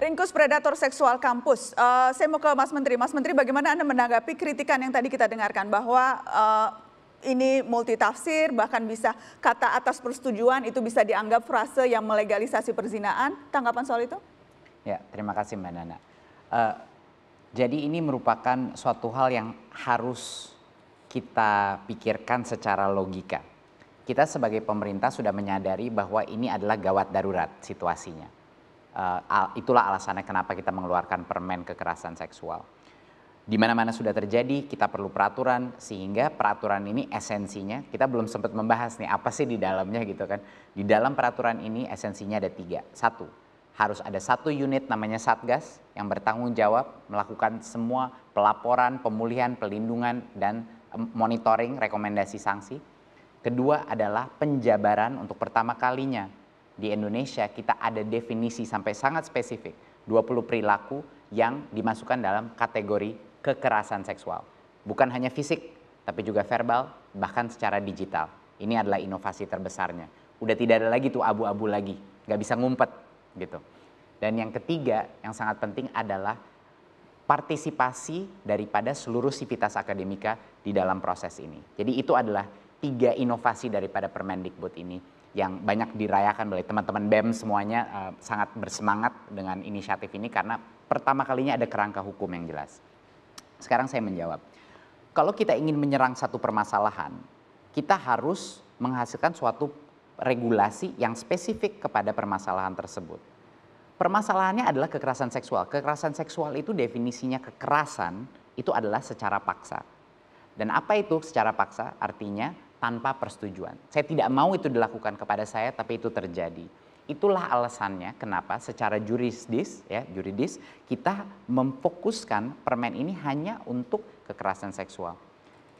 Ringkus predator seksual kampus. Uh, saya mau ke Mas Menteri. Mas Menteri, bagaimana Anda menanggapi kritikan yang tadi kita dengarkan bahwa uh, ini multitafsir, bahkan bisa kata atas persetujuan itu bisa dianggap frase yang melegalisasi perzinaan. Tanggapan soal itu? Ya, terima kasih Mbak Nana. Uh, jadi ini merupakan suatu hal yang harus kita pikirkan secara logika. Kita sebagai pemerintah sudah menyadari bahwa ini adalah gawat darurat situasinya Eh, itulah alasannya kenapa kita mengeluarkan permen kekerasan seksual. Di mana-mana sudah terjadi, kita perlu peraturan sehingga peraturan ini esensinya kita belum sempat membahas nih apa sih di dalamnya gitu kan. Di dalam peraturan ini esensinya ada tiga. Satu, harus ada satu unit namanya Satgas yang bertanggung jawab melakukan semua pelaporan, pemulihan, pelindungan dan monitoring rekomendasi sanksi. Kedua adalah penjabaran untuk pertama kalinya di Indonesia kita ada definisi sampai sangat spesifik 20 perilaku yang dimasukkan dalam kategori kekerasan seksual. Bukan hanya fisik, tapi juga verbal, bahkan secara digital. Ini adalah inovasi terbesarnya. Udah tidak ada lagi tuh abu-abu lagi, nggak bisa ngumpet gitu. Dan yang ketiga yang sangat penting adalah partisipasi daripada seluruh sivitas akademika di dalam proses ini. Jadi itu adalah tiga inovasi daripada Permendikbud ini yang banyak dirayakan oleh teman-teman BEM semuanya uh, sangat bersemangat dengan inisiatif ini karena pertama kalinya ada kerangka hukum yang jelas. Sekarang saya menjawab. Kalau kita ingin menyerang satu permasalahan, kita harus menghasilkan suatu regulasi yang spesifik kepada permasalahan tersebut. Permasalahannya adalah kekerasan seksual. Kekerasan seksual itu definisinya kekerasan itu adalah secara paksa. Dan apa itu secara paksa? Artinya tanpa persetujuan. Saya tidak mau itu dilakukan kepada saya tapi itu terjadi. Itulah alasannya kenapa secara juridis ya, juridis kita memfokuskan permen ini hanya untuk kekerasan seksual.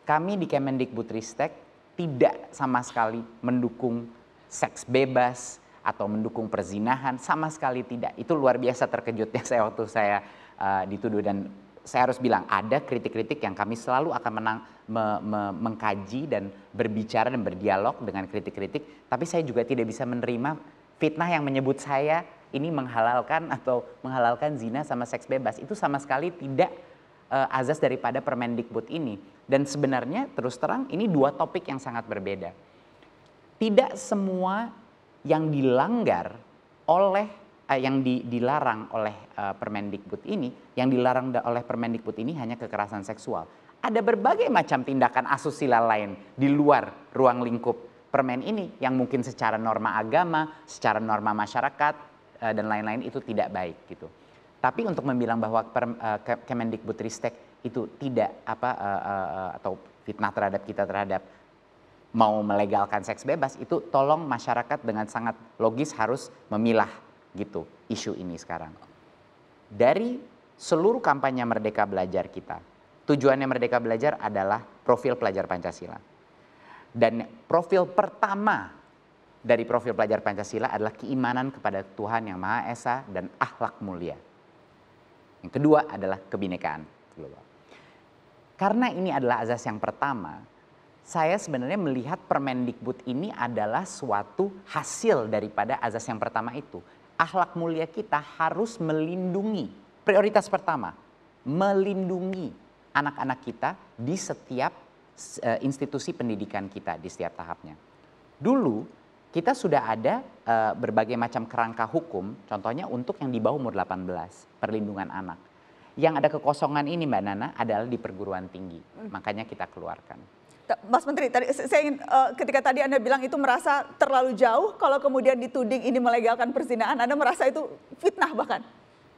Kami di Kemendikbudristek tidak sama sekali mendukung seks bebas atau mendukung perzinahan sama sekali tidak. Itu luar biasa terkejutnya saya waktu saya uh, dituduh dan saya harus bilang ada kritik-kritik yang kami selalu akan menang, me, me, mengkaji dan berbicara dan berdialog dengan kritik-kritik, tapi saya juga tidak bisa menerima fitnah yang menyebut saya ini menghalalkan atau menghalalkan zina sama seks bebas. Itu sama sekali tidak uh, azas daripada Permendikbud ini. Dan sebenarnya terus terang ini dua topik yang sangat berbeda. Tidak semua yang dilanggar oleh Eh, yang di, dilarang oleh uh, Permendikbud ini, yang dilarang oleh Permendikbud ini hanya kekerasan seksual. Ada berbagai macam tindakan asusila lain di luar ruang lingkup permen ini yang mungkin secara norma agama, secara norma masyarakat uh, dan lain-lain itu tidak baik gitu. Tapi untuk membilang bahwa per, uh, Kemendikbud Ristek itu tidak apa uh, uh, atau fitnah terhadap kita terhadap mau melegalkan seks bebas itu tolong masyarakat dengan sangat logis harus memilah gitu isu ini sekarang. Dari seluruh kampanye Merdeka Belajar kita, tujuannya Merdeka Belajar adalah profil pelajar Pancasila. Dan profil pertama dari profil pelajar Pancasila adalah keimanan kepada Tuhan Yang Maha Esa dan akhlak mulia. Yang kedua adalah kebinekaan global. Karena ini adalah azas yang pertama, saya sebenarnya melihat Permendikbud ini adalah suatu hasil daripada azas yang pertama itu akhlak mulia kita harus melindungi. Prioritas pertama, melindungi anak-anak kita di setiap uh, institusi pendidikan kita, di setiap tahapnya. Dulu kita sudah ada uh, berbagai macam kerangka hukum, contohnya untuk yang di bawah umur 18, perlindungan anak. Yang ada kekosongan ini Mbak Nana adalah di perguruan tinggi, hmm. makanya kita keluarkan. Mas Menteri, tadi saya ingin uh, ketika tadi Anda bilang itu merasa terlalu jauh, kalau kemudian dituding ini melegalkan perzinaan, Anda merasa itu fitnah bahkan?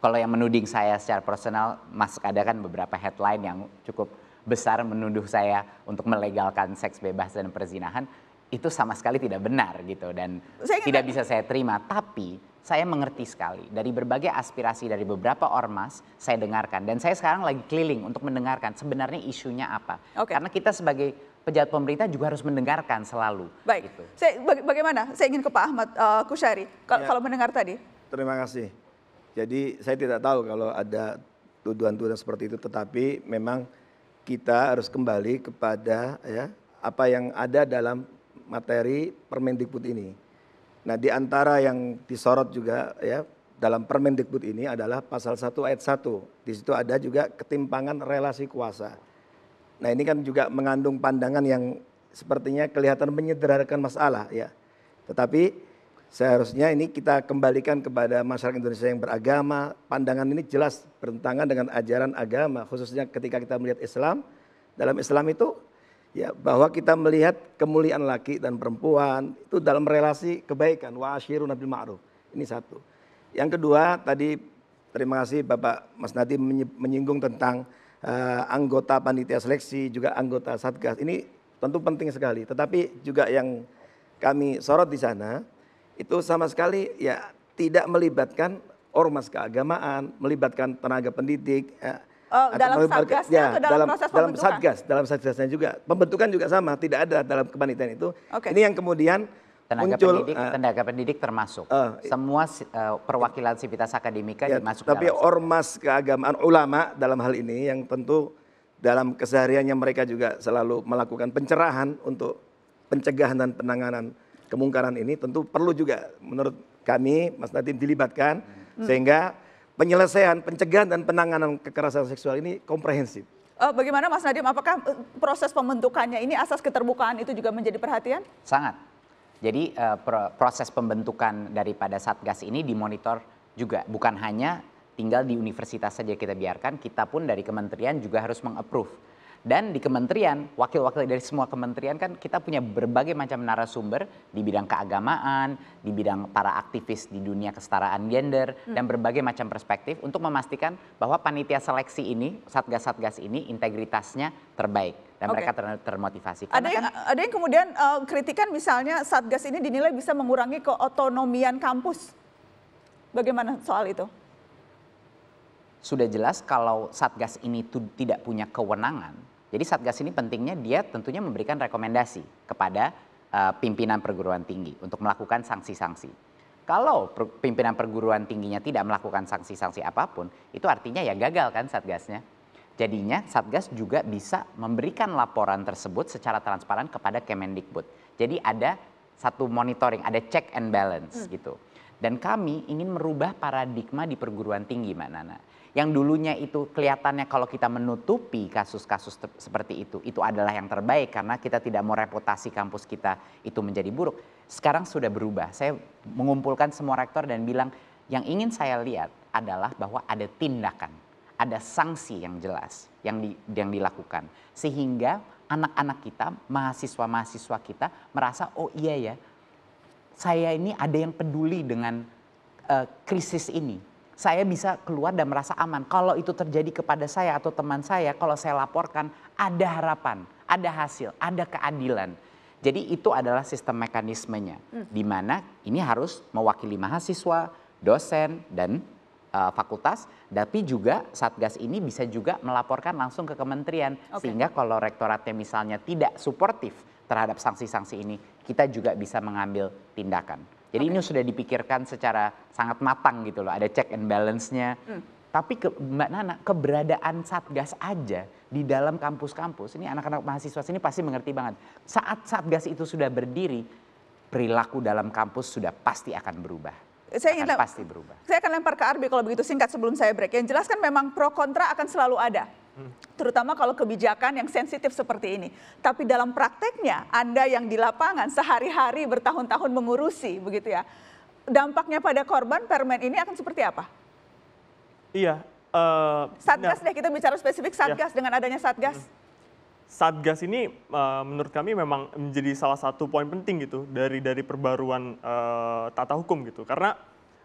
Kalau yang menuding saya secara personal, Mas ada kan beberapa headline yang cukup besar menuduh saya untuk melegalkan seks bebas dan perzinahan, itu sama sekali tidak benar gitu dan saya tidak bisa saya terima. Tapi saya mengerti sekali dari berbagai aspirasi dari beberapa ormas saya dengarkan dan saya sekarang lagi keliling untuk mendengarkan sebenarnya isunya apa okay. karena kita sebagai pejabat pemerintah juga harus mendengarkan selalu. Baik. Gitu. Saya bagaimana? Saya ingin ke Pak Ahmad uh, Kusyari kalau, ya. kalau mendengar tadi. Terima kasih. Jadi saya tidak tahu kalau ada tuduhan-tuduhan seperti itu, tetapi memang kita harus kembali kepada ya apa yang ada dalam materi Permendikbud ini. Nah, di antara yang disorot juga ya dalam Permendikbud ini adalah pasal 1 ayat 1. Di situ ada juga ketimpangan relasi kuasa. Nah ini kan juga mengandung pandangan yang sepertinya kelihatan menyederhanakan masalah ya. Tetapi seharusnya ini kita kembalikan kepada masyarakat Indonesia yang beragama. Pandangan ini jelas bertentangan dengan ajaran agama khususnya ketika kita melihat Islam. Dalam Islam itu ya bahwa kita melihat kemuliaan laki dan perempuan itu dalam relasi kebaikan wa ashiru nabil ma'ruf. Ini satu. Yang kedua tadi terima kasih Bapak Mas Nadi menyinggung tentang uh, anggota panitia seleksi, juga anggota satgas. Ini tentu penting sekali. Tetapi juga yang kami sorot di sana itu sama sekali ya tidak melibatkan ormas keagamaan, melibatkan tenaga pendidik. Ya, Oh, dalam satgasnya ya, atau dalam, dalam proses dalam satgas, dalam satgasnya juga. Pembentukan juga sama, tidak ada dalam kepanitiaan itu. Okay. Ini yang kemudian tenaga muncul pendidik, uh, tenaga pendidik termasuk uh, semua uh, perwakilan sivitas akademika ya, dimasukkan tapi dalam ormas keagamaan ulama dalam hal ini yang tentu dalam kesehariannya mereka juga selalu melakukan pencerahan untuk pencegahan dan penanganan kemungkaran ini tentu perlu juga menurut kami Mas Nadim dilibatkan hmm. sehingga penyelesaian pencegahan dan penanganan kekerasan seksual ini komprehensif. Uh, bagaimana Mas Nadim? apakah proses pembentukannya ini asas keterbukaan itu juga menjadi perhatian? Sangat jadi uh, proses pembentukan daripada satgas ini dimonitor juga, bukan hanya tinggal di universitas saja kita biarkan, kita pun dari kementerian juga harus mengapprove dan di kementerian, wakil-wakil dari semua kementerian kan kita punya berbagai macam narasumber di bidang keagamaan, di bidang para aktivis di dunia kesetaraan gender, hmm. dan berbagai macam perspektif untuk memastikan bahwa panitia seleksi ini, satgas-satgas ini integritasnya terbaik dan okay. mereka ter termotivasi. ada yang, kan, ada yang kemudian uh, kritikan misalnya satgas ini dinilai bisa mengurangi keotonomian kampus. Bagaimana soal itu? sudah jelas kalau Satgas ini tidak punya kewenangan. Jadi Satgas ini pentingnya dia tentunya memberikan rekomendasi kepada uh, pimpinan perguruan tinggi untuk melakukan sanksi-sanksi. Kalau per, pimpinan perguruan tingginya tidak melakukan sanksi-sanksi apapun, itu artinya ya gagal kan Satgasnya. Jadinya Satgas juga bisa memberikan laporan tersebut secara transparan kepada Kemendikbud. Jadi ada satu monitoring, ada check and balance hmm. gitu. Dan kami ingin merubah paradigma di perguruan tinggi, Mbak Nana. Yang dulunya itu kelihatannya kalau kita menutupi kasus-kasus seperti itu, itu adalah yang terbaik karena kita tidak mau reputasi kampus kita itu menjadi buruk. Sekarang sudah berubah. Saya mengumpulkan semua rektor dan bilang, yang ingin saya lihat adalah bahwa ada tindakan, ada sanksi yang jelas yang, di, yang dilakukan. Sehingga anak-anak kita, mahasiswa-mahasiswa kita merasa, oh iya ya, saya ini ada yang peduli dengan uh, krisis ini. Saya bisa keluar dan merasa aman. Kalau itu terjadi kepada saya atau teman saya, kalau saya laporkan ada harapan, ada hasil, ada keadilan. Jadi itu adalah sistem mekanismenya, hmm. di mana ini harus mewakili mahasiswa, dosen, dan uh, fakultas, tapi juga satgas ini bisa juga melaporkan langsung ke kementerian okay. sehingga kalau rektoratnya misalnya tidak suportif terhadap sanksi-sanksi ini, kita juga bisa mengambil tindakan. Jadi okay. ini sudah dipikirkan secara sangat matang gitu loh, ada check and balance-nya. Hmm. Tapi ke, Mbak Nana, keberadaan Satgas aja di dalam kampus-kampus, ini anak-anak mahasiswa sini pasti mengerti banget. Saat Satgas itu sudah berdiri, perilaku dalam kampus sudah pasti akan berubah. Saya ingin akan pasti berubah. Saya akan lempar ke Arbi kalau begitu singkat sebelum saya break. Yang jelas kan memang pro kontra akan selalu ada terutama kalau kebijakan yang sensitif seperti ini. Tapi dalam prakteknya, Anda yang di lapangan sehari-hari bertahun-tahun mengurusi, begitu ya. Dampaknya pada korban permen ini akan seperti apa? Iya. Uh, satgas nah, deh, kita bicara spesifik iya. Satgas, iya. dengan adanya Satgas. Hmm. Satgas ini uh, menurut kami memang menjadi salah satu poin penting gitu dari dari perbaruan uh, tata hukum gitu. Karena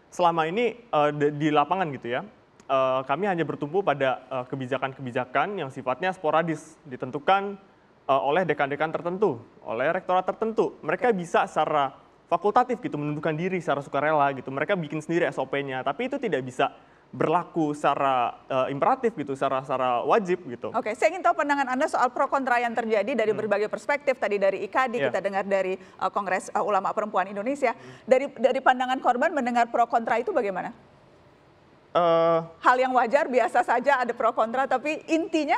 selama ini uh, di lapangan gitu ya, Eh, kami hanya bertumpu pada eh, kebijakan-kebijakan yang sifatnya sporadis, ditentukan eh, oleh dekan-dekan tertentu, oleh rektorat tertentu. Mereka bisa secara fakultatif gitu menundukkan diri secara sukarela gitu. Mereka bikin sendiri SOP-nya, tapi itu tidak bisa berlaku secara uh, imperatif gitu, secara secara wajib gitu. Oke, saya ingin tahu pandangan Anda soal pro kontra yang terjadi dari hmm. berbagai perspektif tadi dari IKD yeah. kita dengar dari uh, Kongres uh, Ulama Perempuan Indonesia. Hmm. Dari dari pandangan korban mendengar pro kontra itu bagaimana? uh, hal yang wajar biasa saja ada pro kontra tapi intinya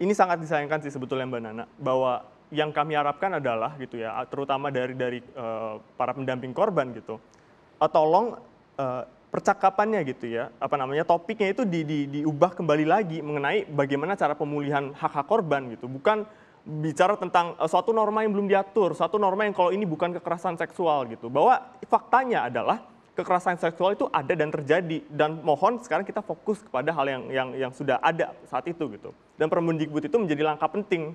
ini sangat disayangkan sih sebetulnya Mbak Nana bahwa yang kami harapkan adalah gitu ya terutama dari dari uh, para pendamping korban gitu uh, tolong uh, percakapannya gitu ya apa namanya topiknya itu di, di, diubah kembali lagi mengenai bagaimana cara pemulihan hak hak korban gitu bukan bicara tentang uh, suatu norma yang belum diatur suatu norma yang kalau ini bukan kekerasan seksual gitu bahwa faktanya adalah kekerasan seksual itu ada dan terjadi dan mohon sekarang kita fokus kepada hal yang yang, yang sudah ada saat itu gitu dan Permendikbud itu menjadi langkah penting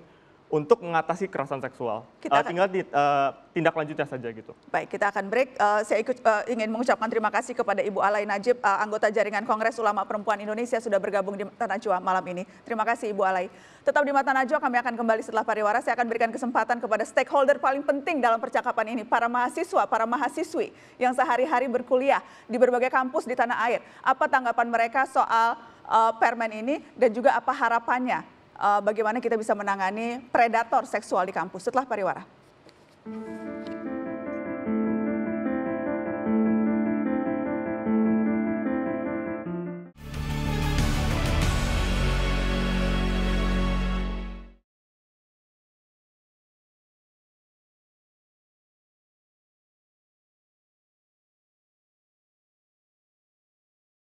untuk mengatasi kekerasan seksual. Kita uh, tinggal di, uh, eh, tindak lanjutnya saja gitu. Baik, kita akan break. Uh, saya ikut uh, ingin mengucapkan terima kasih kepada Ibu Alai Najib, uh, anggota Jaringan Kongres Ulama Perempuan Indonesia sudah bergabung di Mata Najwa malam ini. Terima kasih Ibu Alai. Tetap di Mata Najwa, kami akan kembali setelah pariwara. Saya akan berikan kesempatan kepada stakeholder paling penting dalam percakapan ini, para mahasiswa, para mahasiswi yang sehari-hari berkuliah di berbagai kampus di tanah air. Apa tanggapan mereka soal uh, permen ini dan juga apa harapannya Eh, bagaimana kita bisa menangani predator seksual di kampus. Setelah pariwara.